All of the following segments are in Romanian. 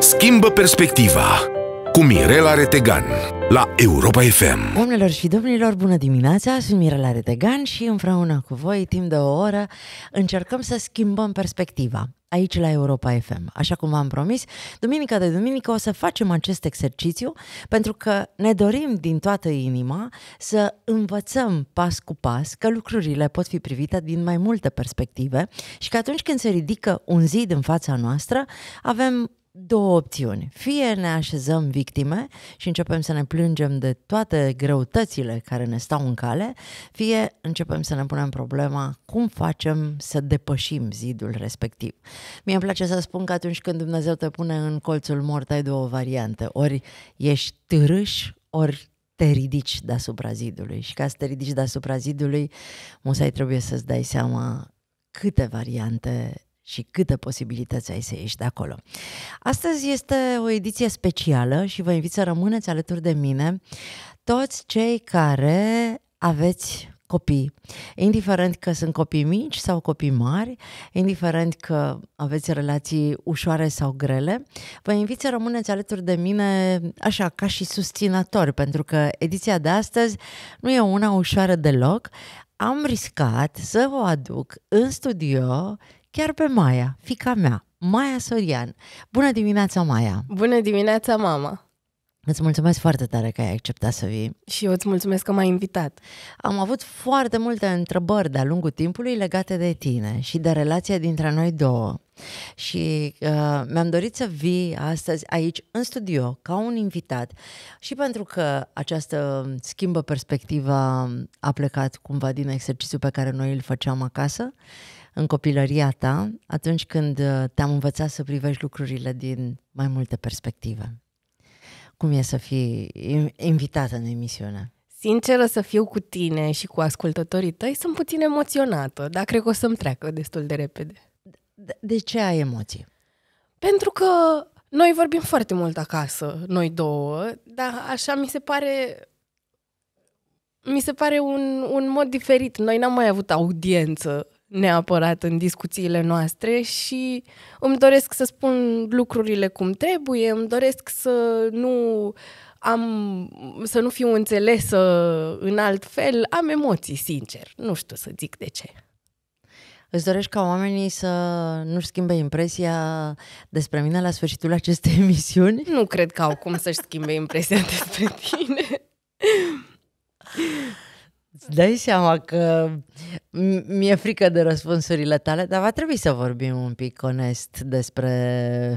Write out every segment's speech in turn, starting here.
Schimbă perspectiva cu Mirela Retegan la Europa FM. Domnilor și domnilor, bună dimineața! Sunt Mirela Retegan și împreună cu voi, timp de o oră, încercăm să schimbăm perspectiva aici la Europa FM. Așa cum v-am promis, duminica de duminică o să facem acest exercițiu pentru că ne dorim din toată inima să învățăm pas cu pas că lucrurile pot fi privite din mai multe perspective și că atunci când se ridică un zid în fața noastră, avem două opțiuni. Fie ne așezăm victime și începem să ne plângem de toate greutățile care ne stau în cale, fie începem să ne punem problema cum facem să depășim zidul respectiv. Mie îmi place să spun că atunci când Dumnezeu te pune în colțul mort, ai două variante. Ori ești târâș, ori te ridici deasupra zidului. Și ca să te ridici deasupra zidului, musai trebuie să-ți dai seama câte variante și câte posibilități ai să ieși de acolo. Astăzi este o ediție specială și vă invit să rămâneți alături de mine toți cei care aveți copii, indiferent că sunt copii mici sau copii mari, indiferent că aveți relații ușoare sau grele, vă invit să rămâneți alături de mine așa ca și susținători, pentru că ediția de astăzi nu e una ușoară deloc. Am riscat să o aduc în studio chiar pe Maia, fica mea, Maia Sorian. Bună dimineața, Maia! Bună dimineața, mama! Îți mulțumesc foarte tare că ai acceptat să vii. Și eu îți mulțumesc că m-ai invitat. Am avut foarte multe întrebări de-a lungul timpului legate de tine și de relația dintre noi două. Și uh, mi-am dorit să vii astăzi aici, în studio, ca un invitat. Și pentru că această schimbă perspectiva a plecat cumva din exercițiul pe care noi îl făceam acasă, uh, în copilăria ta, atunci când uh, te-am învățat să privești lucrurile din mai multe perspective? Cum e să fii invitată în emisiune? Sinceră să fiu cu tine și cu ascultătorii tăi, sunt puțin emoționată, dar cred că o să-mi treacă destul de repede. De, de ce ai emoții? Pentru că noi vorbim foarte mult acasă, noi două, dar așa mi se pare mi se pare un, un mod diferit. Noi n-am mai avut audiență neapărat în discuțiile noastre și îmi doresc să spun lucrurile cum trebuie, îmi doresc să nu am, să nu fiu înțelesă în alt fel, am emoții, sincer, nu știu să zic de ce. Îți dorești ca oamenii să nu-și schimbe impresia despre mine la sfârșitul acestei emisiuni? Nu cred că au cum să-și schimbe impresia despre tine. Îți dai seama că mi-e frică de răspunsurile tale, dar va trebui să vorbim un pic onest despre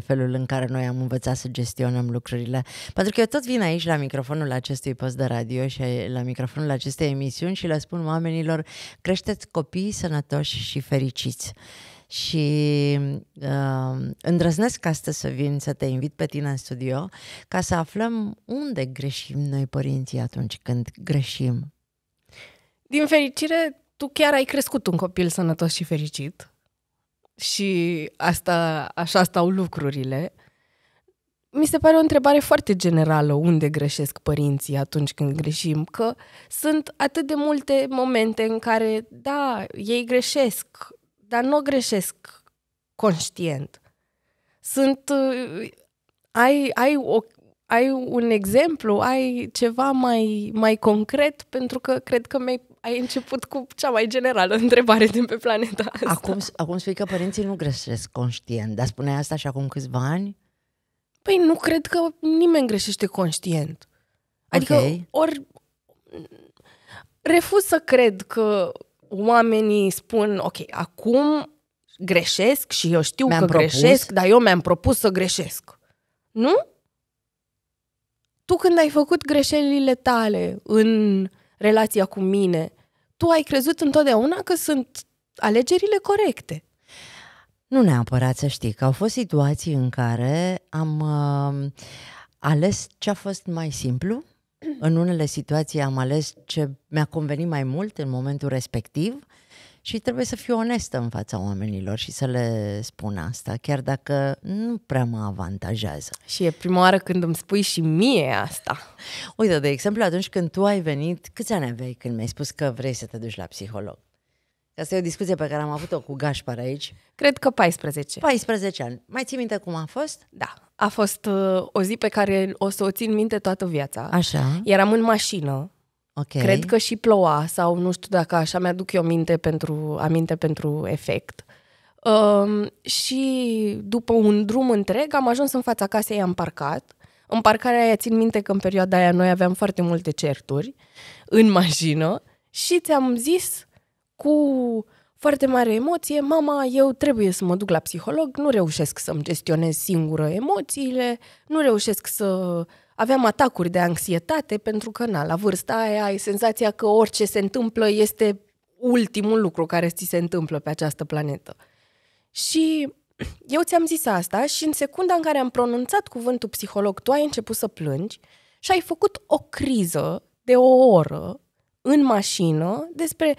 felul în care noi am învățat să gestionăm lucrurile. Pentru că eu tot vin aici la microfonul acestui post de radio și la microfonul acestei emisiuni și le spun oamenilor, creșteți copiii sănătoși și fericiți și uh, îndrăznesc astăzi să vin să te invit pe tine în studio ca să aflăm unde greșim noi părinții atunci când greșim din fericire, tu chiar ai crescut un copil sănătos și fericit. Și asta, așa stau lucrurile. Mi se pare o întrebare foarte generală unde greșesc părinții atunci când greșim, că sunt atât de multe momente în care, da, ei greșesc, dar nu greșesc conștient. Sunt, uh, ai, ai, o, ai un exemplu, ai ceva mai, mai concret, pentru că cred că mi-ai ai început cu cea mai generală întrebare din pe planeta asta. Acum, acum spui că părinții nu greșesc conștient, dar spuneai asta și acum câțiva ani? Păi nu cred că nimeni greșește conștient. Adică okay. ori refuz să cred că oamenii spun, ok, acum greșesc și eu știu mi-am că propus. greșesc, dar eu mi-am propus să greșesc. Nu? Tu când ai făcut greșelile tale în relația cu mine, tu ai crezut întotdeauna că sunt alegerile corecte. Nu neapărat să știi că au fost situații în care am uh, ales ce a fost mai simplu. În unele situații am ales ce mi-a convenit mai mult în momentul respectiv și trebuie să fiu onestă în fața oamenilor și să le spun asta, chiar dacă nu prea mă avantajează. Și e prima oară când îmi spui și mie asta. Uite, de exemplu, atunci când tu ai venit, câți ani aveai când mi-ai spus că vrei să te duci la psiholog? Asta e o discuție pe care am avut-o cu Gașpar aici. Cred că 14. 14 ani. Mai ții minte cum a fost? Da. A fost uh, o zi pe care o să o țin minte toată viața. Așa. Eram în mașină Okay. Cred că și ploua sau nu știu dacă așa mi-aduc eu minte pentru, aminte pentru efect. Um, și după un drum întreg am ajuns în fața casei, am parcat. În parcarea aia țin minte că în perioada aia noi aveam foarte multe certuri în mașină și ți-am zis cu foarte mare emoție, mama, eu trebuie să mă duc la psiholog, nu reușesc să-mi gestionez singură emoțiile, nu reușesc să aveam atacuri de anxietate pentru că, na, la vârsta aia ai senzația că orice se întâmplă este ultimul lucru care ți se întâmplă pe această planetă. Și eu ți-am zis asta și în secunda în care am pronunțat cuvântul psiholog, tu ai început să plângi și ai făcut o criză de o oră în mașină despre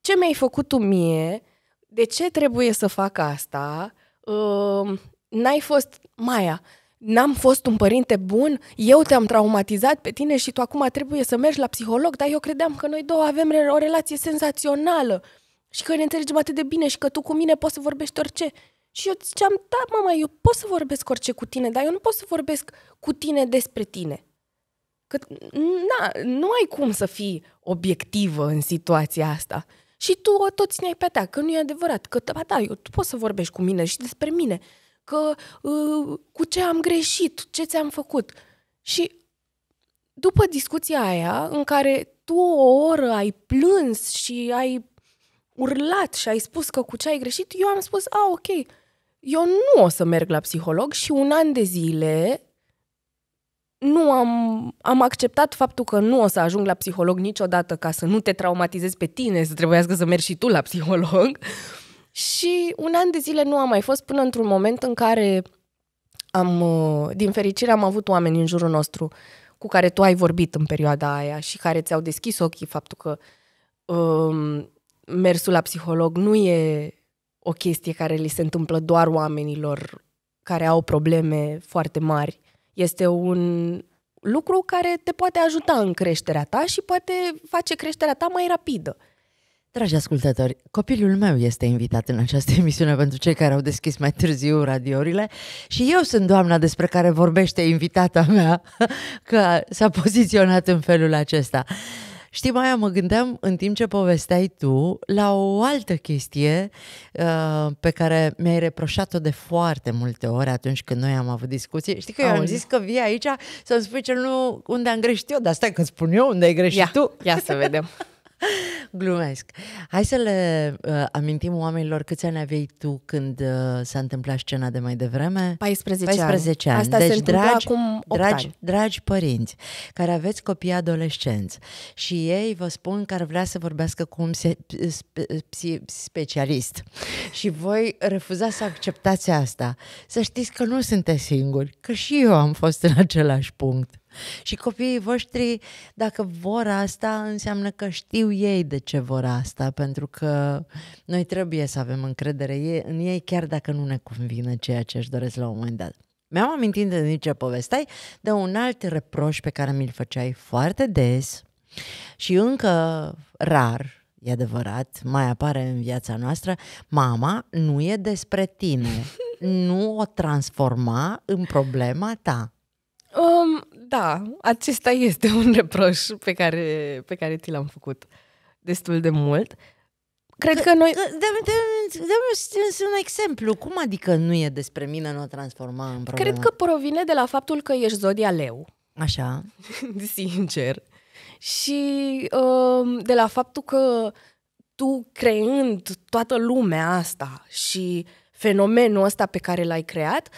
ce mi-ai făcut tu mie, de ce trebuie să fac asta, uh, n-ai fost, Maia, n-am fost un părinte bun, eu te-am traumatizat pe tine și tu acum trebuie să mergi la psiholog, dar eu credeam că noi două avem o relație senzațională și că ne înțelegem atât de bine și că tu cu mine poți să vorbești orice. Și eu ziceam, da, mama, eu pot să vorbesc orice cu tine, dar eu nu pot să vorbesc cu tine despre tine. Că, na, nu ai cum să fii obiectivă în situația asta. Și tu o tot ai pe ta, că nu e adevărat, că, da, eu, tu poți să vorbești cu mine și despre mine că uh, cu ce am greșit, ce ți-am făcut. Și după discuția aia, în care tu o oră ai plâns și ai urlat și ai spus că cu ce ai greșit, eu am spus, a, ah, ok, eu nu o să merg la psiholog și un an de zile nu am, am acceptat faptul că nu o să ajung la psiholog niciodată ca să nu te traumatizezi pe tine, să trebuiască să mergi și tu la psiholog. Uh, și un an de zile nu am mai fost până într-un moment în care am, uh, din fericire am avut oameni în jurul nostru cu care tu ai vorbit în perioada aia și care ți-au deschis ochii faptul că um, mersul la psiholog nu e o chestie care li se întâmplă doar oamenilor care au probleme foarte mari. Este un lucru care te poate ajuta în creșterea ta și poate face creșterea ta mai rapidă. Dragi ascultători, copilul meu este invitat în această emisiune pentru cei care au deschis mai târziu radiourile și eu sunt doamna despre care vorbește invitata mea, că s-a poziționat în felul acesta. Știi, Maia, mă gândeam în timp ce povesteai tu la o altă chestie uh, pe care mi-ai reproșat-o de foarte multe ori atunci când noi am avut discuții. Știi că Auzi. eu am zis că vii aici să-mi spui ce nu, unde am greșit eu, dar stai că spun eu unde ai greșit ia, tu. Ia să vedem. Glumesc. Hai să le uh, amintim oamenilor câți ani aveai tu când uh, s-a întâmplat scena de mai devreme? 14, 14 ani. ani. Asta deci, se dragi, acum 8 dragi, ani. dragi părinți care aveți copii adolescenți și ei vă spun că ar vrea să vorbească cu un se, spe, specialist și voi refuzați să acceptați asta, să știți că nu sunteți singuri, că și eu am fost în același punct și copiii voștri, dacă vor asta, înseamnă că știu ei de ce vor asta, pentru că noi trebuie să avem încredere în ei, chiar dacă nu ne convine ceea ce își doresc la un moment dat. Mi-am amintit de nici ce povesteai, de un alt reproș pe care mi-l făceai foarte des și încă rar, e adevărat, mai apare în viața noastră, mama nu e despre tine, nu o transforma în problema ta. Um, da, acesta este un reproș pe care, pe care ți l-am făcut destul de mult. Cred că noi... Dă-mi un exemplu. Cum adică nu e despre mine, nu o transforma în problemă? Cred că provine de la faptul că ești zodia leu. Așa. Sincer. Și um, de la faptul că tu creând toată lumea asta și fenomenul ăsta pe care l-ai creat,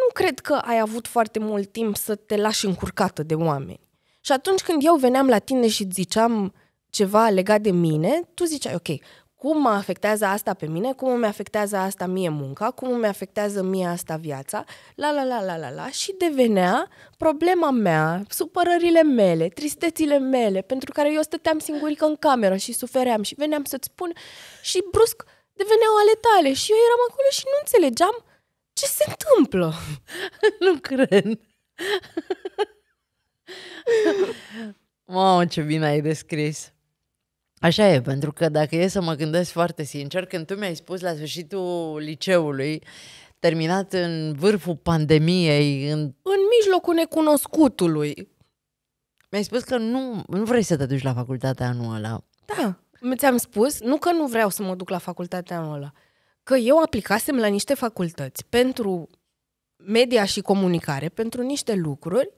nu cred că ai avut foarte mult timp să te lași încurcată de oameni. Și atunci când eu veneam la tine și ziceam ceva legat de mine, tu ziceai, ok, cum mă afectează asta pe mine, cum îmi afectează asta mie munca, cum îmi afectează mie asta viața, la la la la la la și devenea problema mea, supărările mele, tristețile mele, pentru care eu stăteam singurică în cameră și sufeream și veneam să-ți spun și brusc deveneau ale tale și eu eram acolo și nu înțelegeam ce se întâmplă? nu cred. Mamă, ce bine ai descris. Așa e, pentru că dacă e să mă gândesc foarte sincer, când tu mi-ai spus la sfârșitul liceului, terminat în vârful pandemiei, în... în mijlocul necunoscutului. Mi-ai spus că nu, nu vrei să te duci la facultatea anuală. Da, mi ți-am spus, nu că nu vreau să mă duc la facultatea anuală, că eu aplicasem la niște facultăți pentru media și comunicare, pentru niște lucruri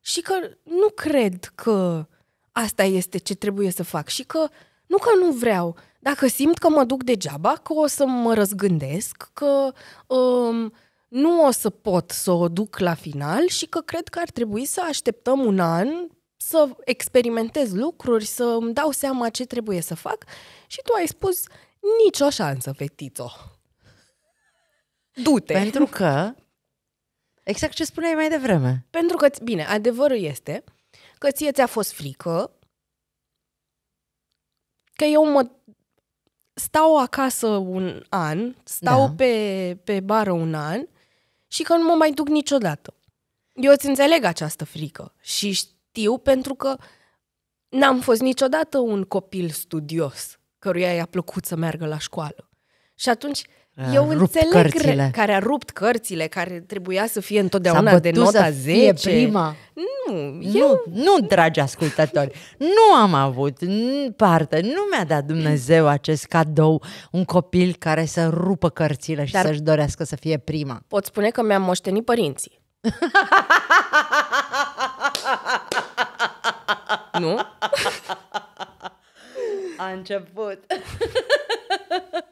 și că nu cred că asta este ce trebuie să fac și că nu că nu vreau, dacă simt că mă duc degeaba, că o să mă răzgândesc, că um, nu o să pot să o duc la final și că cred că ar trebui să așteptăm un an să experimentez lucruri, să îmi dau seama ce trebuie să fac și tu ai spus nicio șansă, fetițo du-te. Pentru că, exact ce spuneai mai devreme. Pentru că, bine, adevărul este că ție ți-a fost frică, că eu mă stau acasă un an, stau da. pe, pe bară un an și că nu mă mai duc niciodată. Eu îți înțeleg această frică și știu pentru că n-am fost niciodată un copil studios căruia i-a plăcut să meargă la școală. Și atunci eu înțeleg cărțile. care a rupt cărțile, care trebuia să fie întotdeauna de nota 10. prima. Nu, eu... nu, nu, dragi ascultători, nu am avut parte, nu mi-a dat Dumnezeu acest cadou, un copil care să rupă cărțile și Dar să-și dorească să fie prima. Pot spune că mi-am moștenit părinții. nu? A început.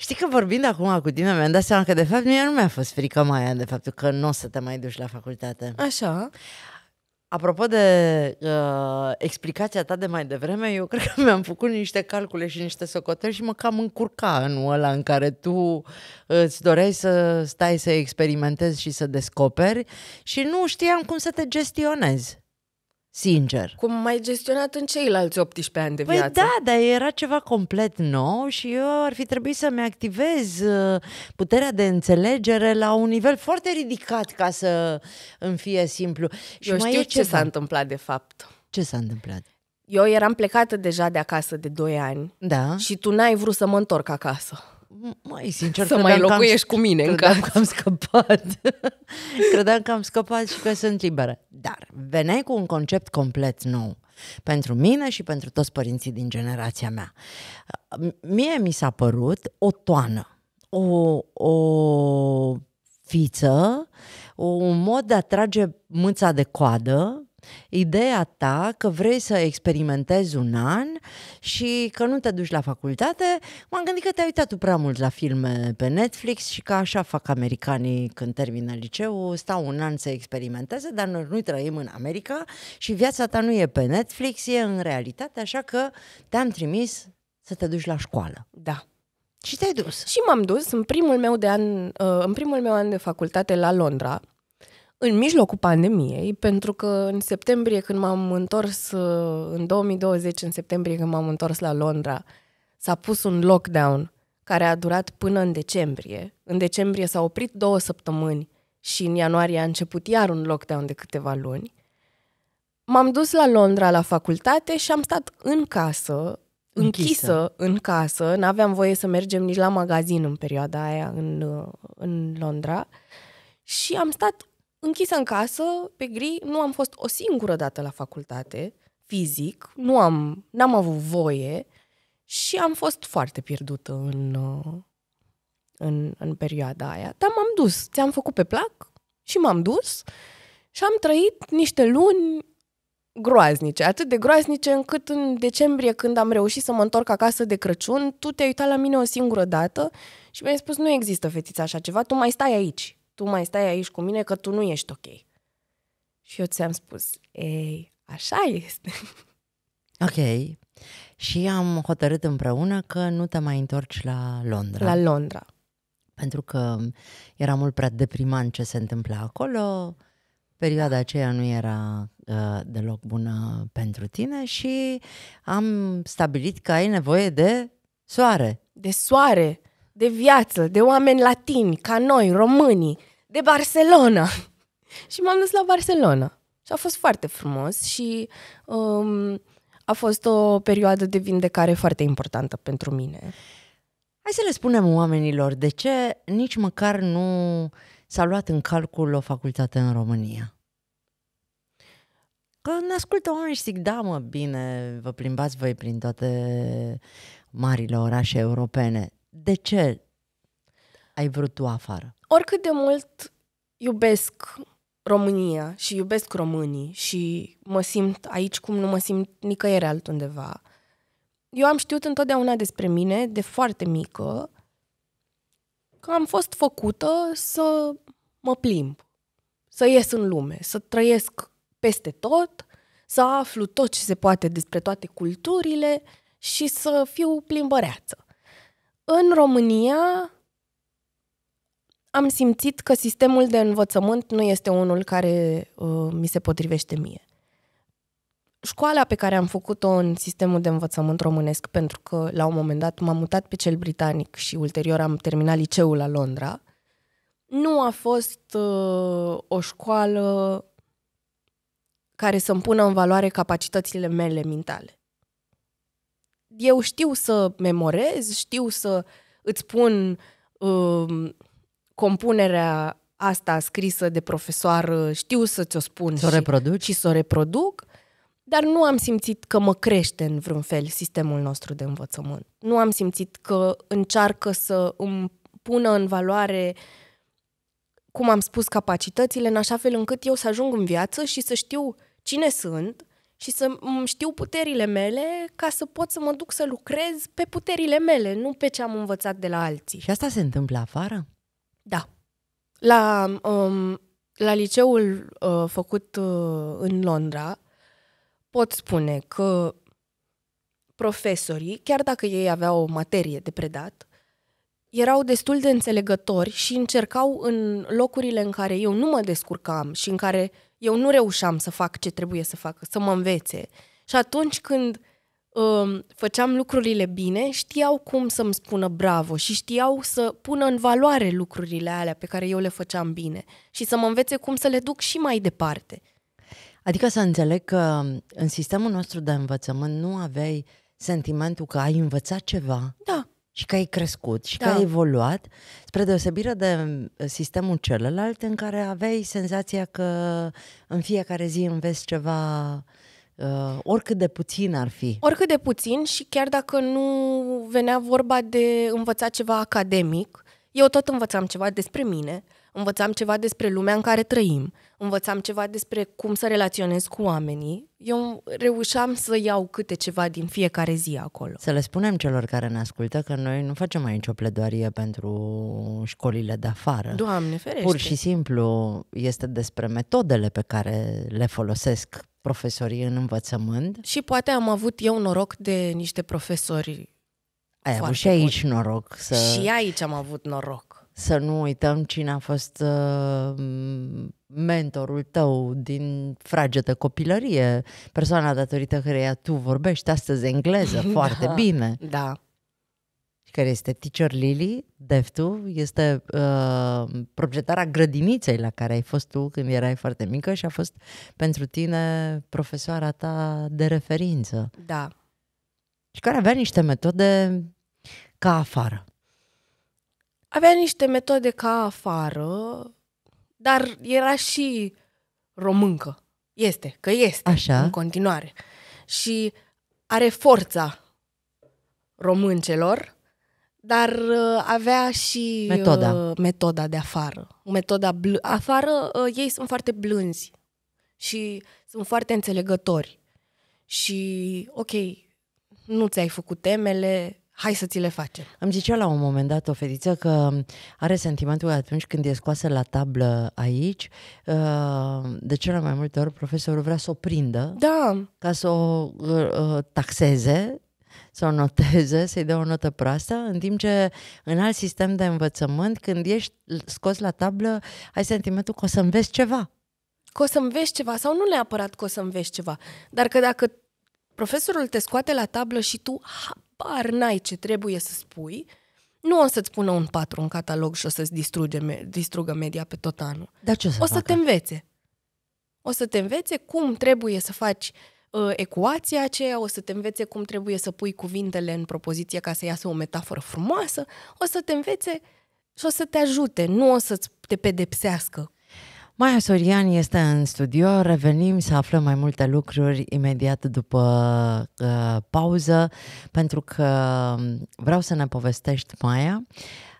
Știi că vorbind acum cu tine, mi-am dat seama că de fapt mie nu mi-a fost frică mai aia de faptul că nu o să te mai duci la facultate. Așa. Apropo de uh, explicația ta de mai devreme, eu cred că mi-am făcut niște calcule și niște socotări și mă cam încurca în ăla în care tu uh, îți doreai să stai să experimentezi și să descoperi și nu știam cum să te gestionezi sincer. Cum mai gestionat în ceilalți 18 ani de păi viață. Păi da, dar era ceva complet nou și eu ar fi trebuit să-mi activez uh, puterea de înțelegere la un nivel foarte ridicat ca să îmi fie simplu. Și eu mai știu ce s-a întâmplat de fapt. Ce s-a întâmplat? Eu eram plecată deja de acasă de 2 ani da. și tu n-ai vrut să mă întorc acasă mai sincer, Să mai locuiești am, cu mine în caz. că am scăpat. credeam că am scăpat și că sunt liberă. Dar veneai cu un concept complet nou pentru mine și pentru toți părinții din generația mea. Mie mi s-a părut o toană, o, o fiță, un mod de a trage mâța de coadă ideea ta că vrei să experimentezi un an și că nu te duci la facultate, m-am gândit că te-ai uitat tu prea mult la filme pe Netflix și că așa fac americanii când termină liceul, stau un an să experimenteze, dar noi nu trăim în America și viața ta nu e pe Netflix, e în realitate, așa că te-am trimis să te duci la școală. Da. Și te-ai dus. Și m-am dus în primul meu, de an, uh, în primul meu an de facultate la Londra, în mijlocul pandemiei, pentru că în septembrie când m-am întors, uh, în 2020, în septembrie când m-am întors la Londra, s-a pus un lockdown care a durat până în decembrie. În decembrie s-a oprit două săptămâni și în ianuarie a început iar un lockdown de câteva luni. M-am dus la Londra la facultate și am stat în casă, închisă, închisă în casă, n-aveam voie să mergem nici la magazin în perioada aia în, uh, în Londra și am stat închisă în casă, pe gri, nu am fost o singură dată la facultate, fizic, nu am, n-am avut voie și am fost foarte pierdută în, uh, în, în perioada aia. Dar m-am dus, ți-am făcut pe plac și m-am dus și am trăit niște luni groaznice, atât de groaznice încât în decembrie când am reușit să mă întorc acasă de Crăciun, tu te-ai uitat la mine o singură dată și mi-ai spus nu există fetița așa ceva, tu mai stai aici tu mai stai aici cu mine că tu nu ești ok. Și eu ți-am spus, ei, așa este. Ok. Și am hotărât împreună că nu te mai întorci la Londra. La Londra. Pentru că era mult prea deprimant ce se întâmpla acolo, perioada aceea nu era uh, deloc bună pentru tine și am stabilit că ai nevoie de soare. De soare, de viață, de oameni latini, ca noi, românii de Barcelona. și m-am dus la Barcelona. Și a fost foarte frumos și um, a fost o perioadă de vindecare foarte importantă pentru mine. Hai să le spunem oamenilor de ce nici măcar nu s-a luat în calcul o facultate în România. Că ne ascultă oameni și zic, da mă, bine, vă plimbați voi prin toate marile orașe europene. De ce ai vrut tu afară? Oricât de mult iubesc România și iubesc românii și mă simt aici cum nu mă simt nicăieri altundeva. Eu am știut întotdeauna despre mine, de foarte mică, că am fost făcută să mă plimb, să ies în lume, să trăiesc peste tot, să aflu tot ce se poate despre toate culturile și să fiu plimbăreață. În România am simțit că sistemul de învățământ nu este unul care uh, mi se potrivește mie. Școala pe care am făcut-o în sistemul de învățământ românesc, pentru că la un moment dat m-am mutat pe cel britanic și ulterior am terminat liceul la Londra, nu a fost uh, o școală care să-mi pună în valoare capacitățile mele mentale. Eu știu să memorez, știu să îți pun uh, compunerea asta scrisă de profesoară, uh, știu să ți-o spun s-o și, și să o reproduc, dar nu am simțit că mă crește în vreun fel sistemul nostru de învățământ. Nu am simțit că încearcă să îmi pună în valoare, cum am spus, capacitățile, în așa fel încât eu să ajung în viață și să știu cine sunt și să știu puterile mele ca să pot să mă duc să lucrez pe puterile mele, nu pe ce am învățat de la alții. Și asta se întâmplă afară? Da. La, um, la liceul uh, făcut uh, în Londra, pot spune că profesorii, chiar dacă ei aveau o materie de predat, erau destul de înțelegători și încercau în locurile în care eu nu mă descurcam și în care eu nu reușeam să fac ce trebuie să fac, să mă învețe. Și atunci când făceam lucrurile bine, știau cum să-mi spună bravo și știau să pună în valoare lucrurile alea pe care eu le făceam bine și să mă învețe cum să le duc și mai departe. Adică să înțeleg că mm, în sistemul nostru de învățământ nu aveai sentimentul că ai învățat ceva da. și că ai crescut și da. că ai evoluat, spre deosebire de mm, sistemul celălalt în care aveai senzația că în fiecare zi înveți ceva Uh, oricât de puțin ar fi. Oricât de puțin și chiar dacă nu venea vorba de învăța ceva academic, eu tot învățam ceva despre mine, învățam ceva despre lumea în care trăim, învățam ceva despre cum să relaționez cu oamenii. Eu reușeam să iau câte ceva din fiecare zi acolo. Să le spunem celor care ne ascultă că noi nu facem aici o pledoarie pentru școlile de afară. Doamne ferește! Pur și simplu este despre metodele pe care le folosesc profesorii în învățământ. Și poate am avut eu noroc de niște profesori Ai avut și aici buni. noroc. Să... Și aici am avut noroc. Să nu uităm cine a fost uh, mentorul tău din fragetă copilărie, persoana datorită căreia tu vorbești astăzi engleză da, foarte bine. Da, care este Teacher Lily, Deftu, este uh, proprietara grădiniței la care ai fost tu când erai foarte mică și a fost pentru tine profesoara ta de referință. Da. Și care avea niște metode ca afară. Avea niște metode ca afară, dar era și româncă. Este, că este Așa. în continuare. Și are forța româncelor dar uh, avea și metoda, uh, metoda de afară. Metoda bl- afară uh, ei sunt foarte blânzi și sunt foarte înțelegători. Și ok, nu ți-ai făcut temele, hai să ți le facem. Am zicea la un moment dat o fetiță că are sentimentul că atunci când e scoasă la tablă aici, uh, de cele mai multe ori profesorul vrea să o prindă da. ca să o uh, uh, taxeze să o noteze, să-i dea o notă proastă, în timp ce în alt sistem de învățământ, când ești scos la tablă, ai sentimentul că o să înveți ceva. Că o să înveți ceva sau nu neapărat că o să înveți ceva, dar că dacă profesorul te scoate la tablă și tu habar n-ai ce trebuie să spui, nu o să-ți pună un patru în catalog și o să-ți distruge, distrugă media pe tot anul. Dar ce o să O să facă? te învețe. O să te învețe cum trebuie să faci uh, Uh, ecuația aceea, o să te învețe cum trebuie să pui cuvintele în propoziție ca să iasă o metaforă frumoasă, o să te învețe și o să te ajute, nu o să te pedepsească. Maia Sorian este în studio, revenim să aflăm mai multe lucruri imediat după uh, pauză, pentru că um, vreau să ne povestești, Maia,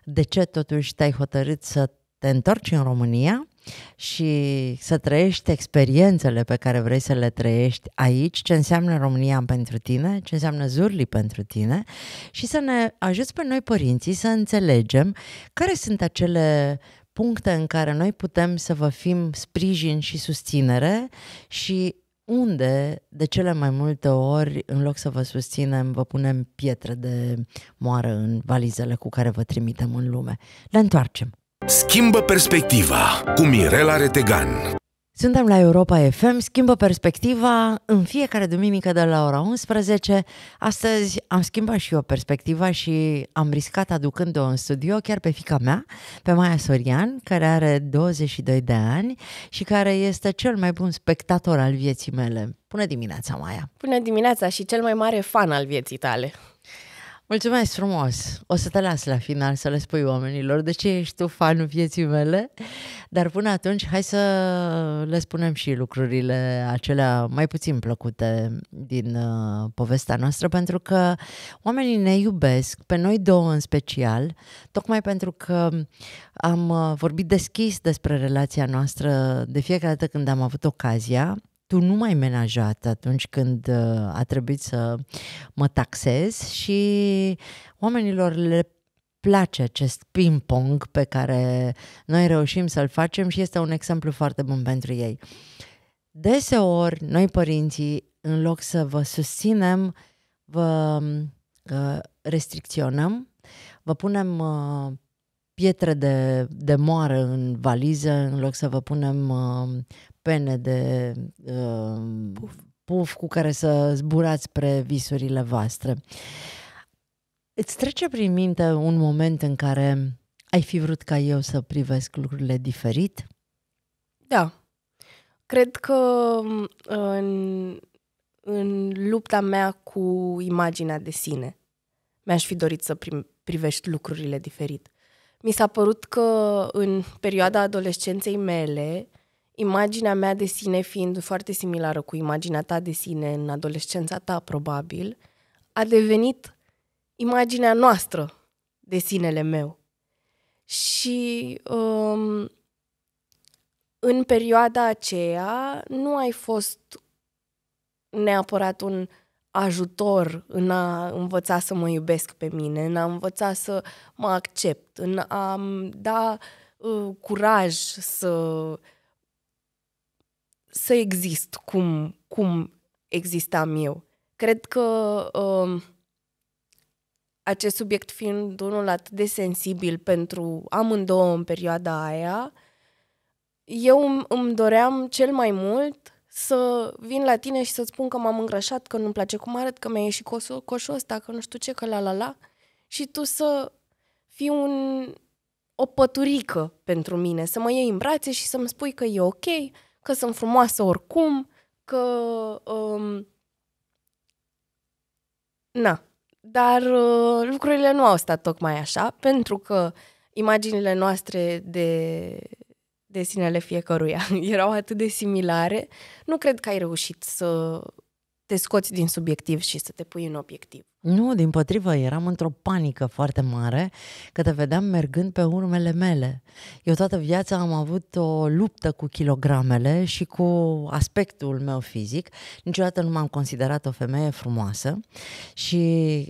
de ce totuși te-ai hotărât să te întorci în România și să trăiești experiențele pe care vrei să le trăiești aici, ce înseamnă România pentru tine, ce înseamnă Zurli pentru tine și să ne ajuți pe noi părinții să înțelegem care sunt acele puncte în care noi putem să vă fim sprijin și susținere și unde, de cele mai multe ori, în loc să vă susținem, vă punem pietre de moară în valizele cu care vă trimitem în lume. Le întoarcem. Schimbă perspectiva cu Mirela Retegan suntem la Europa FM, schimbă perspectiva în fiecare duminică de la ora 11. Astăzi am schimbat și eu perspectiva și am riscat aducând-o în studio chiar pe fica mea, pe Maia Sorian, care are 22 de ani și care este cel mai bun spectator al vieții mele. Bună dimineața, Maia! Bună dimineața și cel mai mare fan al vieții tale! Mulțumesc frumos! O să te las la final să le spui oamenilor de ce ești tu fanul vieții mele, dar până atunci hai să le spunem și lucrurile acelea mai puțin plăcute din uh, povestea noastră, pentru că oamenii ne iubesc, pe noi două în special, tocmai pentru că am uh, vorbit deschis despre relația noastră de fiecare dată când am avut ocazia tu nu m-ai menajat atunci când uh, a trebuit să mă taxez și oamenilor le place acest ping-pong pe care noi reușim să-l facem și este un exemplu foarte bun pentru ei. Deseori, noi părinții, în loc să vă susținem, vă uh, restricționăm, vă punem uh, pietre de, de moară în valiză, în loc să vă punem uh, pene de uh, puf. puf cu care să zburați spre visurile voastre. Îți trece prin minte un moment în care ai fi vrut ca eu să privesc lucrurile diferit? Da. Cred că uh, în, în lupta mea cu imaginea de sine mi-aș fi dorit să prim, privești lucrurile diferit. Mi s-a părut că în perioada adolescenței mele imaginea mea de sine fiind foarte similară cu imaginea ta de sine în adolescența ta, probabil, a devenit imaginea noastră de sinele meu. Și um, în perioada aceea nu ai fost neapărat un ajutor în a învăța să mă iubesc pe mine, în a învăța să mă accept, în a da uh, curaj să uh, să exist cum, cum existam eu. Cred că uh, acest subiect fiind unul atât de sensibil pentru amândouă în perioada aia, eu îmi, doream cel mai mult să vin la tine și să spun că m-am îngrășat, că nu-mi place cum arăt, că mi-a ieșit coșul, coșul ăsta, că nu știu ce, că la la la. Și tu să fii un, o păturică pentru mine, să mă iei în brațe și să-mi spui că e ok, că sunt frumoasă oricum, că... Um, na. Dar uh, lucrurile nu au stat tocmai așa, pentru că imaginile noastre de, de sinele fiecăruia erau atât de similare, nu cred că ai reușit să te scoți din subiectiv și să te pui în obiectiv. Nu, din potrivă, eram într-o panică foarte mare că te vedeam mergând pe urmele mele. Eu toată viața am avut o luptă cu kilogramele și cu aspectul meu fizic. Niciodată nu m-am considerat o femeie frumoasă și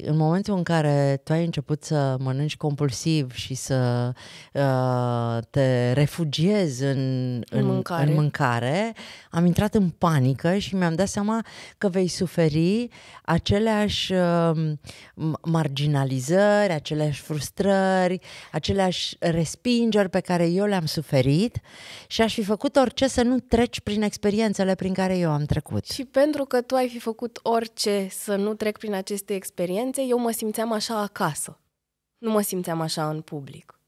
în momentul în care tu ai început să mănânci compulsiv și să uh, te refugiezi în, în, mâncare. în mâncare, am intrat în panică și mi-am dat seama că vei suferi aceleași... Uh, marginalizări, aceleași frustrări, aceleași respingeri pe care eu le-am suferit și aș fi făcut orice să nu treci prin experiențele prin care eu am trecut. Și pentru că tu ai fi făcut orice să nu trec prin aceste experiențe, eu mă simțeam așa acasă. Nu mă simțeam așa în public.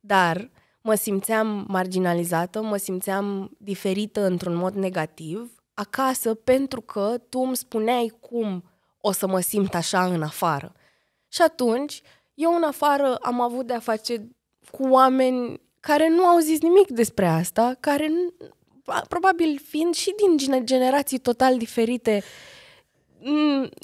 Dar mă simțeam marginalizată, mă simțeam diferită într-un mod negativ acasă pentru că tu îmi spuneai cum o să mă simt așa în afară. Și atunci, eu în afară am avut de-a face cu oameni care nu au zis nimic despre asta, care probabil fiind și din generații total diferite,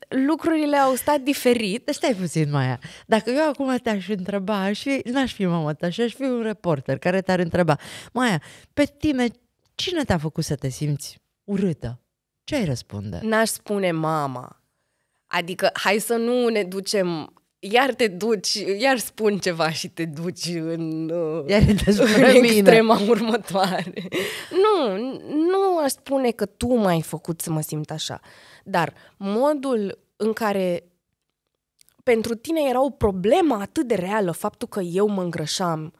lucrurile au stat diferit. Deci stai puțin, Maia. Dacă eu acum te-aș întreba, și n-aș fi mamă ta, și aș fi un reporter care te-ar întreba, Maia, pe tine cine te-a făcut să te simți urâtă? Ce ai răspunde? N-aș spune mama. Adică hai să nu ne ducem iar te duci, iar spun ceva și te duci în, uh, iar te în extrema mine. următoare. Nu, nu aș spune că tu m-ai făcut să mă simt așa, dar modul în care pentru tine era o problemă atât de reală, faptul că eu mă îngrășam,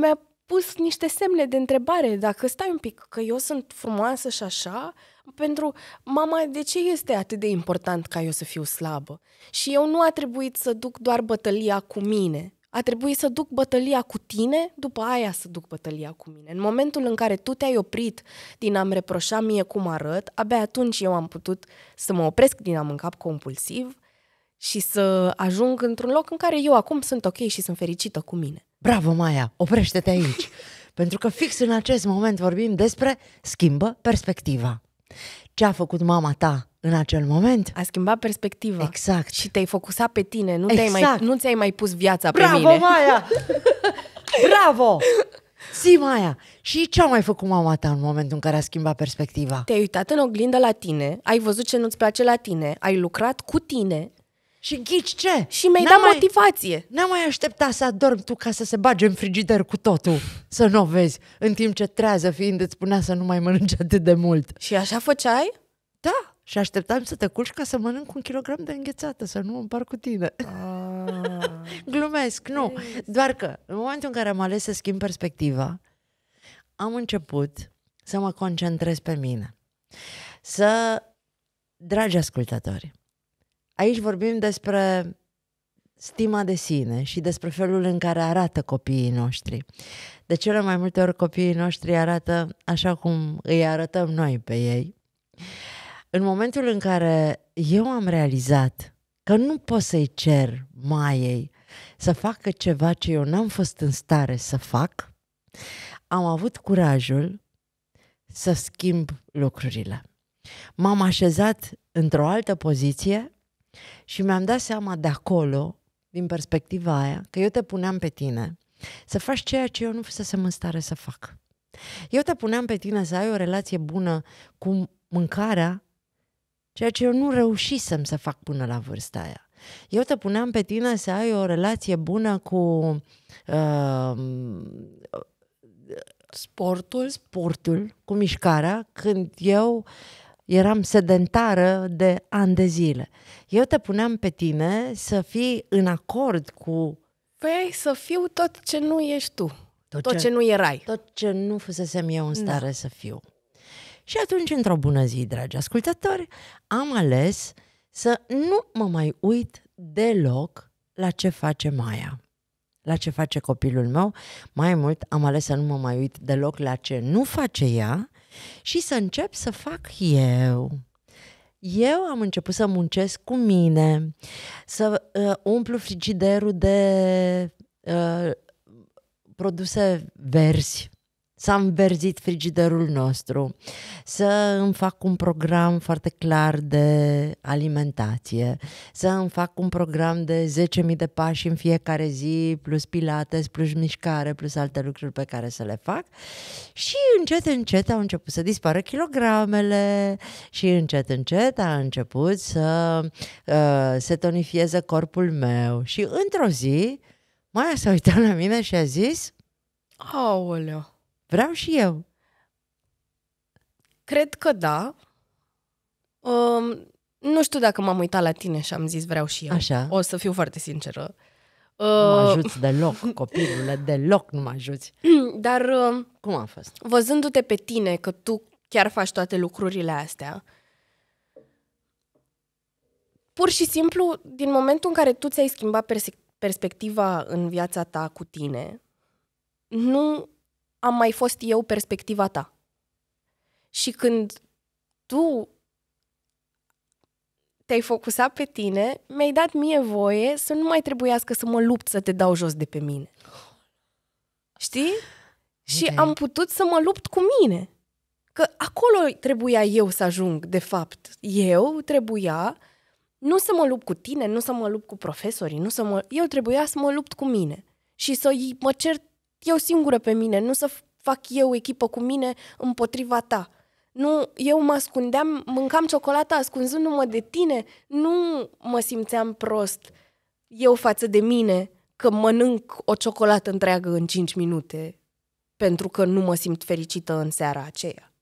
mi-a pus niște semne de întrebare. Dacă stai un pic, că eu sunt frumoasă și așa, pentru mama, de ce este atât de important ca eu să fiu slabă? Și eu nu a trebuit să duc doar bătălia cu mine. A trebuit să duc bătălia cu tine, după aia să duc bătălia cu mine. În momentul în care tu te-ai oprit din a-mi reproșa mie cum arăt, abia atunci eu am putut să mă opresc din a mânca compulsiv și să ajung într-un loc în care eu acum sunt ok și sunt fericită cu mine. Bravo, Maia, oprește-te aici. Pentru că fix în acest moment vorbim despre schimbă perspectiva. Ce a făcut mama ta în acel moment? A schimbat perspectiva. Exact. Și te-ai focusat pe tine, nu, exact. te-ai mai, exact. nu ți-ai mai pus viața Bravo, pe mine. Bravo, Maia! Bravo! Zi, Maia, și ce a mai făcut mama ta în momentul în care a schimbat perspectiva? Te-ai uitat în oglindă la tine, ai văzut ce nu-ți place la tine, ai lucrat cu tine, și ghici ce? Și mi-ai dat mai, motivație. N-am mai așteptat să adorm tu ca să se bage în frigider cu totul, să nu o vezi, în timp ce trează fiind îți spunea să nu mai mănânci atât de mult. Și așa făceai? Da, și așteptam să te culci ca să mănânc un kilogram de înghețată, să nu împar cu tine. Ah. Glumesc, nu. Doar că în momentul în care am ales să schimb perspectiva, am început să mă concentrez pe mine. Să, dragi ascultători, Aici vorbim despre stima de sine și despre felul în care arată copiii noștri. De cele mai multe ori copiii noștri arată așa cum îi arătăm noi pe ei. În momentul în care eu am realizat că nu pot să-i cer maiei să facă ceva ce eu n-am fost în stare să fac, am avut curajul să schimb lucrurile. M-am așezat într-o altă poziție și mi-am dat seama de acolo, din perspectiva aia, că eu te puneam pe tine să faci ceea ce eu nu fusesem în stare să fac. Eu te puneam pe tine să ai o relație bună cu mâncarea, ceea ce eu nu reușisem să fac până la vârsta aia. Eu te puneam pe tine să ai o relație bună cu uh, sportul, sportul, cu mișcarea, când eu eram sedentară de ani de zile. Eu te puneam pe tine să fii în acord cu... Păi să fiu tot ce nu ești tu, tot, tot ce, ce nu erai. Tot ce nu fusesem eu în da. stare da. să fiu. Și atunci, într-o bună zi, dragi ascultători, am ales să nu mă mai uit deloc la ce face Maia, la ce face copilul meu. Mai mult, am ales să nu mă mai uit deloc la ce nu face ea și să încep să fac eu. Eu am început să muncesc cu mine, să uh, umplu frigiderul de uh, produse verzi, s-a înverzit frigiderul nostru, să îmi fac un program foarte clar de alimentație, să îmi fac un program de 10.000 de pași în fiecare zi, plus pilates, plus mișcare, plus alte lucruri pe care să le fac. Și încet, încet au început să dispară kilogramele și încet, încet a început să uh, se tonifieze corpul meu. Și într-o zi, Maia s-a uitat la mine și a zis, Aoleu, Vreau și eu. Cred că da. Um, nu știu dacă m-am uitat la tine și am zis vreau și eu. Așa. O să fiu foarte sinceră. nu mă uh, ajuți deloc, copilule, deloc nu mă ajuți. Dar... Um, Cum a fost? Văzându-te pe tine că tu chiar faci toate lucrurile astea, pur și simplu, din momentul în care tu ți-ai schimbat pers- perspectiva în viața ta cu tine, nu am mai fost eu perspectiva ta. Și când tu te-ai focusat pe tine, mi-ai dat mie voie să nu mai trebuiască să mă lupt să te dau jos de pe mine. Știi? Okay. Și am putut să mă lupt cu mine. Că acolo trebuia eu să ajung, de fapt. Eu trebuia nu să mă lupt cu tine, nu să mă lupt cu profesorii, nu să mă... Eu trebuia să mă lupt cu mine și să mă cert eu singură pe mine, nu să fac eu echipă cu mine împotriva ta. Nu, eu mă ascundeam, mâncam ciocolata ascunzându-mă de tine, nu mă simțeam prost eu față de mine că mănânc o ciocolată întreagă în 5 minute pentru că nu mă simt fericită în seara aceea.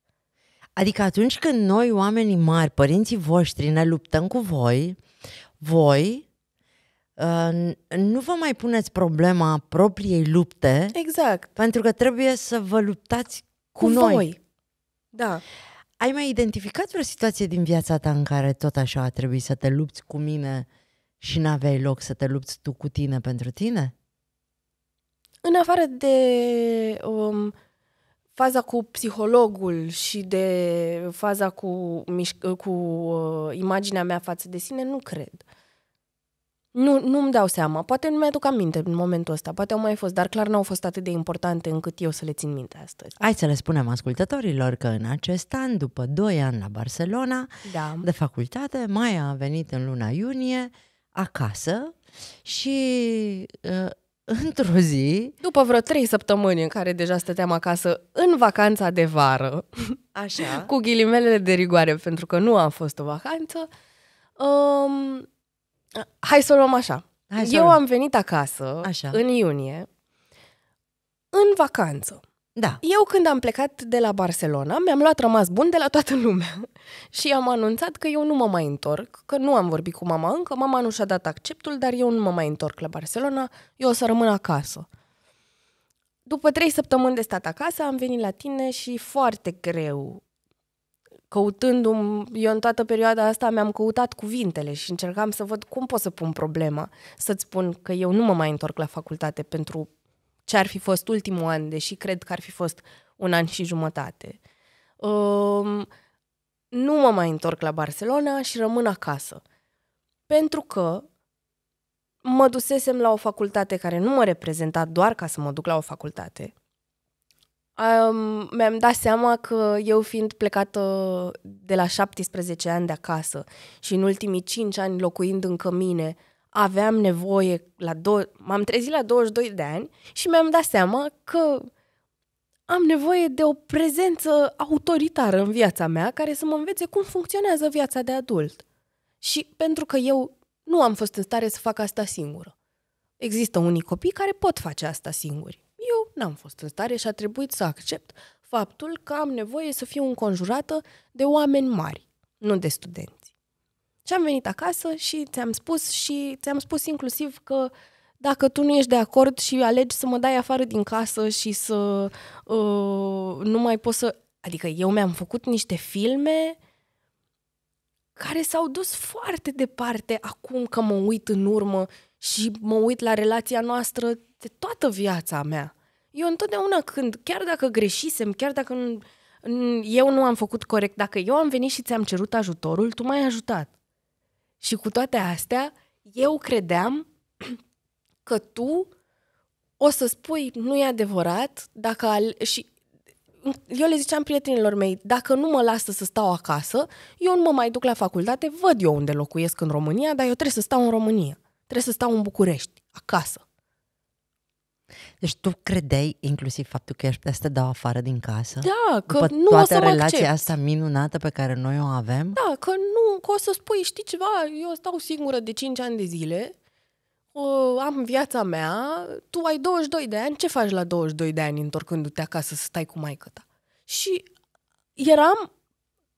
Adică atunci când noi, oamenii mari, părinții voștri, ne luptăm cu voi, voi nu vă mai puneți problema propriei lupte. Exact. Pentru că trebuie să vă luptați cu, cu noi. voi. Da. Ai mai identificat vreo situație din viața ta în care tot așa a trebuit să te lupți cu mine și n-aveai loc să te lupți tu cu tine pentru tine? În afară de um, faza cu psihologul și de faza cu, cu uh, imaginea mea față de sine, nu cred. Uh, nu, nu-mi dau seama. Poate nu mi-aduc aminte în momentul ăsta. Poate au mai fost, dar clar n-au fost atât de importante încât eu să le țin minte astăzi. Hai să le spunem ascultătorilor că în acest an, după 2 ani la Barcelona, da. de facultate, mai a venit în luna iunie acasă și uh, într-o zi... După vreo trei săptămâni în care deja stăteam acasă în vacanța de vară, așa, cu ghilimelele de rigoare pentru că nu a fost o vacanță, um, Hai să o luăm așa. Hai Eu luăm. am venit acasă așa. în iunie, în vacanță. Da. Eu când am plecat de la Barcelona, mi-am luat rămas bun de la toată lumea și am anunțat că eu nu mă mai întorc, că nu am vorbit cu mama încă, mama nu și-a dat acceptul, dar eu nu mă mai întorc la Barcelona, eu o să rămân acasă. După trei săptămâni de stat acasă, am venit la tine și foarte greu căutând un, eu în toată perioada asta mi-am căutat cuvintele și încercam să văd cum pot să pun problema, să-ți spun că eu nu mă mai întorc la facultate pentru ce ar fi fost ultimul an, deși cred că ar fi fost un an și jumătate. Um, nu mă mai întorc la Barcelona și rămân acasă. Pentru că mă dusesem la o facultate care nu mă reprezenta doar ca să mă duc la o facultate, Um, mi-am dat seama că eu fiind plecată de la 17 ani de acasă și în ultimii 5 ani locuind în cămine, aveam nevoie la do- m-am trezit la 22 de ani și mi-am dat seama că am nevoie de o prezență autoritară în viața mea care să mă învețe cum funcționează viața de adult. Și pentru că eu nu am fost în stare să fac asta singură. Există unii copii care pot face asta singuri n-am fost în stare și a trebuit să accept faptul că am nevoie să fiu înconjurată de oameni mari, nu de studenți. Și am venit acasă și ți-am spus și ți-am spus inclusiv că dacă tu nu ești de acord și alegi să mă dai afară din casă și să uh, nu mai poți să... Adică eu mi-am făcut niște filme care s-au dus foarte departe acum că mă uit în urmă și mă uit la relația noastră de toată viața mea. Eu întotdeauna când, chiar dacă greșisem, chiar dacă nu, eu nu am făcut corect, dacă eu am venit și ți-am cerut ajutorul, tu m-ai ajutat. Și cu toate astea, eu credeam că tu o să spui, nu e adevărat, dacă al... și eu le ziceam prietenilor mei, dacă nu mă lasă să stau acasă, eu nu mă mai duc la facultate, văd eu unde locuiesc în România, dar eu trebuie să stau în România. Trebuie să stau în București, acasă. Deci tu credeai inclusiv faptul că ești putea să te dau afară din casă? Da, că după nu toată o să relația accept. asta minunată pe care noi o avem? Da, că nu, că o să spui, știi ceva, eu stau singură de 5 ani de zile, uh, am viața mea, tu ai 22 de ani, ce faci la 22 de ani întorcându-te acasă să stai cu maică ta? Și eram,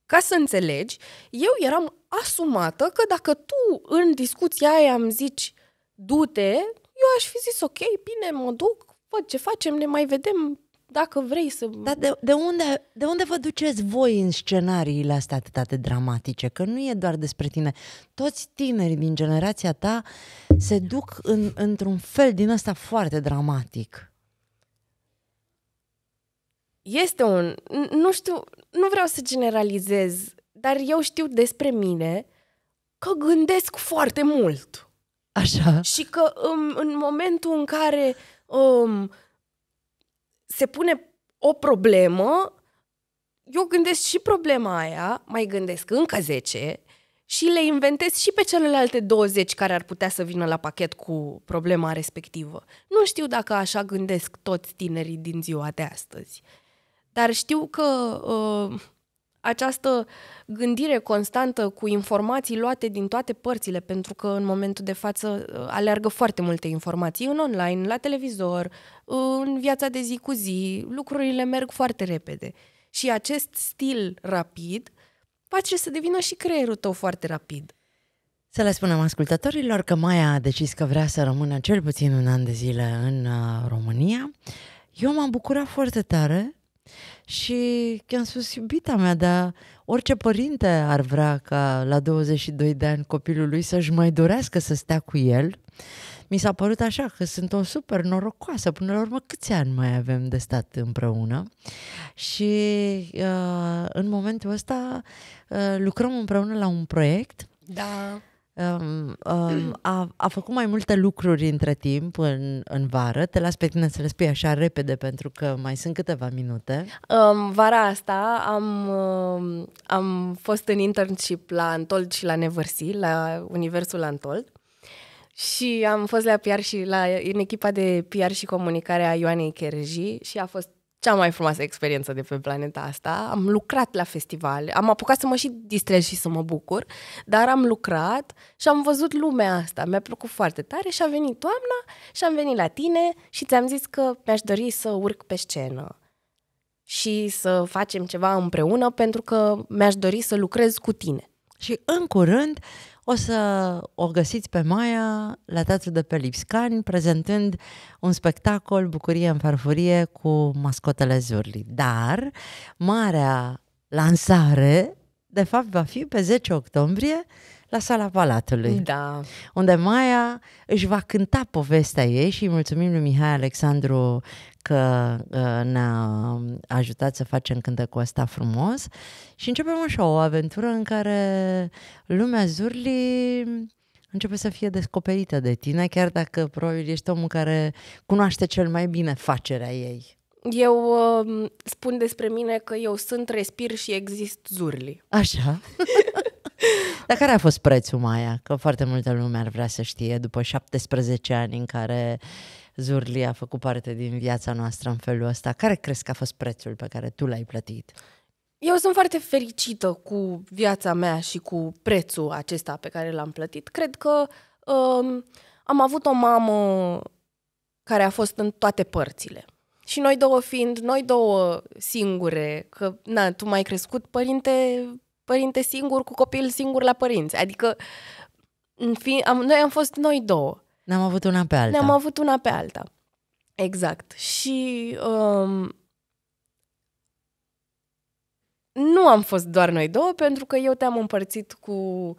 ca să înțelegi, eu eram asumată că dacă tu în discuția aia îmi zici du-te, eu aș fi zis ok, bine, mă duc, văd ce facem, ne mai vedem dacă vrei să... Dar de, de, unde, de unde vă duceți voi în scenariile astea atât de dramatice? Că nu e doar despre tine. Toți tinerii din generația ta se duc în, într-un fel din ăsta foarte dramatic. Este un... Nu știu, nu vreau să generalizez, dar eu știu despre mine că gândesc foarte mult. Așa. Și că um, în momentul în care um, se pune o problemă, eu gândesc și problema aia, mai gândesc încă 10 și le inventez și pe celelalte 20 care ar putea să vină la pachet cu problema respectivă. Nu știu dacă așa gândesc toți tinerii din ziua de astăzi, dar știu că uh, această gândire constantă cu informații luate din toate părțile, pentru că în momentul de față uh, aleargă foarte multe informații în online, la televizor, în viața de zi cu zi, lucrurile merg foarte repede. Și acest stil rapid face să devină și creierul tău foarte rapid. Să le spunem ascultătorilor că Maia a decis că vrea să rămână cel puțin un an de zile în uh, România. Eu m-am bucurat foarte tare și i-am spus, iubita mea, dar orice părinte ar vrea ca la 22 de ani copilul lui să-și mai dorească să stea cu el. Mi s-a părut așa că sunt o super norocoasă, până la urmă câți ani mai avem de stat împreună și uh, în momentul ăsta uh, lucrăm împreună la un proiect. Da Um, um, a, a făcut mai multe lucruri între timp, în, în vară. Te las pe tine să le spui așa repede, pentru că mai sunt câteva minute. Um, vara asta am, um, am fost în internship la Antold și la Neversi, la Universul Antold. Și am fost la PR și la, în echipa de PR și comunicare a Ioanei Cherji și a fost cea mai frumoasă experiență de pe planeta asta. Am lucrat la festival, am apucat să mă și distrez și să mă bucur, dar am lucrat și am văzut lumea asta. Mi-a plăcut foarte tare și a venit toamna și am venit la tine și ți-am zis că mi-aș dori să urc pe scenă și să facem ceva împreună pentru că mi-aș dori să lucrez cu tine. Și în curând o să o găsiți pe Maia la Teatru de pe Lipscani, prezentând un spectacol Bucurie în farfurie cu mascotele Zurli. Dar marea lansare, de fapt, va fi pe 10 octombrie la sala Palatului, da. unde Maia își va cânta povestea ei și mulțumim lui Mihai Alexandru că uh, ne-a um, ajutat să facem cântecul ăsta frumos și începem așa o aventură în care lumea Zurli începe să fie descoperită de tine, chiar dacă probabil ești omul care cunoaște cel mai bine facerea ei. Eu uh, spun despre mine că eu sunt, respir și exist Zurli. Așa. Dar care a fost prețul Maia? Că foarte multă lume ar vrea să știe după 17 ani în care uh, Zurli a făcut parte din viața noastră în felul ăsta. Care crezi că a fost prețul pe care tu l-ai plătit? Eu sunt foarte fericită cu viața mea și cu prețul acesta pe care l-am plătit. Cred că um, am avut o mamă care a fost în toate părțile. Și noi două fiind, noi două singure, că na, tu mai crescut părinte, părinte singur cu copil singur la părinți. Adică, în fi, am, noi am fost noi două. Ne-am avut una pe alta. Ne-am avut una pe alta. Exact. Și um, nu am fost doar noi două, pentru că eu te-am împărțit cu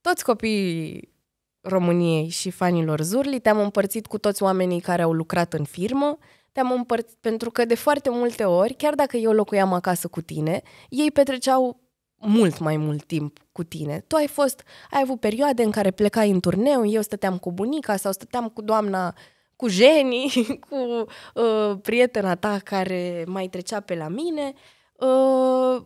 toți copiii României și fanilor Zurli, te-am împărțit cu toți oamenii care au lucrat în firmă, te-am împărțit pentru că de foarte multe ori, chiar dacă eu locuiam acasă cu tine, ei petreceau mult mai mult timp cu tine. Tu ai fost, ai avut perioade în care plecai în turneu, eu stăteam cu bunica sau stăteam cu doamna, cu Jenny, cu uh, prietena ta care mai trecea pe la mine. Uh,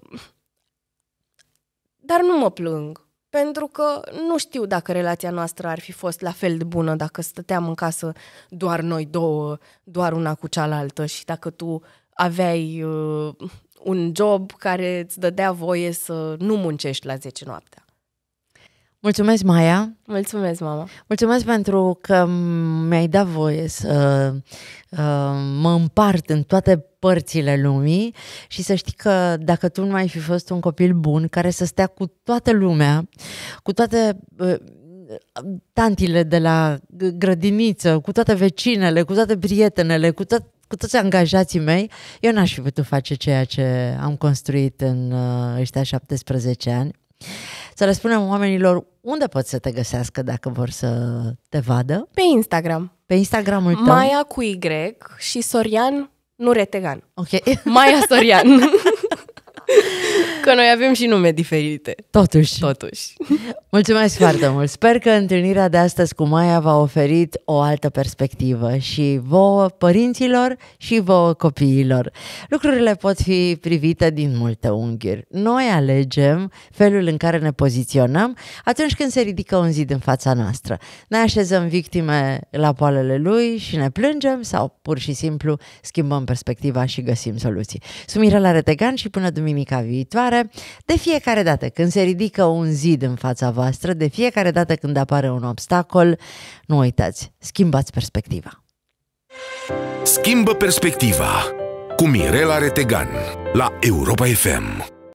dar nu mă plâng, pentru că nu știu dacă relația noastră ar fi fost la fel de bună dacă stăteam în casă doar noi două, doar una cu cealaltă și dacă tu aveai uh, un job care îți dădea voie să nu muncești la 10 noaptea. Mulțumesc, Maia! Mulțumesc, mama! Mulțumesc pentru că mi-ai dat voie să uh, mă împart în toate părțile lumii și să știi că dacă tu nu ai fi fost un copil bun care să stea cu toată lumea, cu toate uh, tantile de la grădiniță, cu toate vecinele, cu toate prietenele, cu tot cu toți angajații mei, eu n-aș fi putut face ceea ce am construit în uh, ăștia 17 ani. Să le spunem oamenilor unde pot să te găsească dacă vor să te vadă. Pe Instagram. Pe Instagramul tău. Maia cu Y și Sorian nu retegan. Ok. Maia Sorian. Că noi avem și nume diferite. Totuși. Totuși. Mulțumesc foarte mult. Sper că întâlnirea de astăzi cu Maia v-a oferit o altă perspectivă și vouă părinților și vouă copiilor. Lucrurile pot fi privite din multe unghiuri. Noi alegem felul în care ne poziționăm atunci când se ridică un zid în fața noastră. Ne așezăm victime la poalele lui și ne plângem sau pur și simplu schimbăm perspectiva și găsim soluții. Sunt Mirela Retegan și până duminica viitoare care de fiecare dată când se ridică un zid în fața voastră, de fiecare dată când apare un obstacol, nu uitați, schimbați perspectiva. Schimbă perspectiva cu Mirela Retegan la Europa FM.